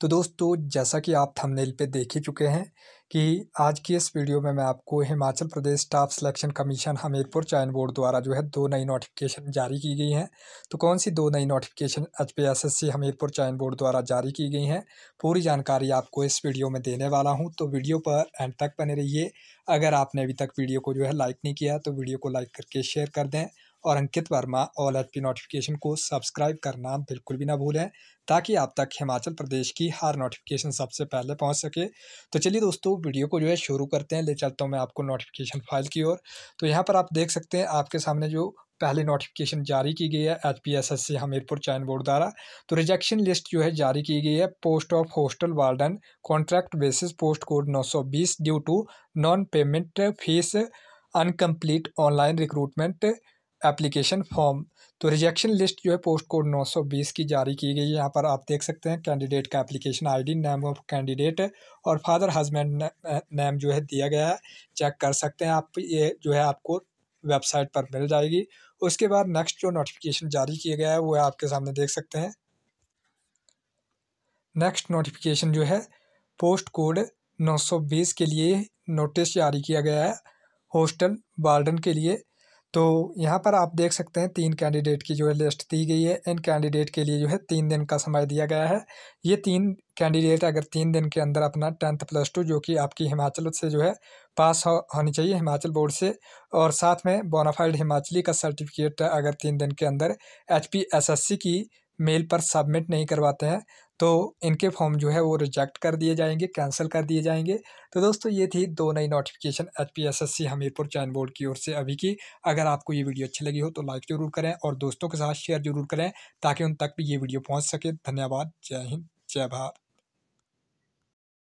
तो दोस्तों जैसा कि आप थंबनेल पे देख ही चुके हैं कि आज की इस वीडियो में मैं आपको Himachal Pradesh staff selection commission Hamirpur चयन बोर्ड द्वारा जो है दो नई नोटिफिकेशन जारी की गई हैं तो कौन सी दो नई notification H P S S C Hamirpur चयन बोर्ड द्वारा जारी की गई हैं पूरी जानकारी आपको इस वीडियो में देने वाला हूं तो वीडियो पर एंड तक बने रहिए अगर आपने अभी तक वीडियो को जो है लाइक नहीं किया तो वीडियो को लाइक करके शेयर कर दें और अंकित वर्मा ऑल एप की नोटिफिकेशन को सब्सक्राइब करना बिल्कुल भी ना भूलें ताकि आप तक हिमाचल प्रदेश की हर नोटिफिकेशन सबसे पहले पहुंच सके तो चलिए दोस्तों वीडियो को जो है शुरू करते हैं ले चलता हूं मैं आपको नोटिफिकेशन फाइल की ओर तो यहाँ पर आप देख सकते हैं आपके सामने जो पहले नोटिफिकेशन जारी की गई है H P S S C Hamirpur चयन बोर्ड द्वारा तो रिजेक्शन लिस्ट जो है जारी की गई है post of hostel warden contract basis post code बीस due to non payment fee incomplete online recruitment application form तो रिजेक्शन लिस्ट जो है पोस्ट कोड 920 की जारी की गई है यहाँ पर आप देख सकते हैं कैंडिडेट का application ID name of candidate और फादर हस्बैंड नेम जो है दिया गया है चेक कर सकते हैं आप ये जो है आपको वेबसाइट पर मिल जाएगी उसके बाद नेक्स्ट जो नोटिफिकेशन जारी किया गया है वो आपके सामने देख सकते हैं नेक्स्ट नोटिफिकेशन जो है पोस्ट कोड 920 के लिए नोटिस जारी किया गया है हॉस्टल वार्डन के लिए तो यहाँ पर आप देख सकते हैं तीन कैंडिडेट की जो है लिस्ट दी गई है इन कैंडिडेट के लिए जो है तीन दिन का समय दिया गया है ये तीन कैंडिडेट अगर तीन दिन के अंदर अपना टेंथ प्लस टू जो कि आपकी हिमाचल से जो है पास हो, होनी चाहिए हिमाचल बोर्ड से और साथ में बोनाफाइड हिमाचली का सर्टिफिकेट अगर तीन दिन के अंदर एच की मेल पर सबमिट नहीं करवाते हैं तो इनके फॉर्म जो है वो रिजेक्ट कर दिए जाएंगे कैंसिल कर दिए जाएंगे तो दोस्तों ये थी दो नई notification H P S S C Hamirpur चैन बोर्ड की ओर से अभी की अगर आपको ये वीडियो अच्छी लगी हो तो लाइक ज़रूर करें और दोस्तों के साथ शेयर जरूर करें ताकि उन तक भी ये वीडियो पहुँच सके धन्यवाद जय हिंद जय भारत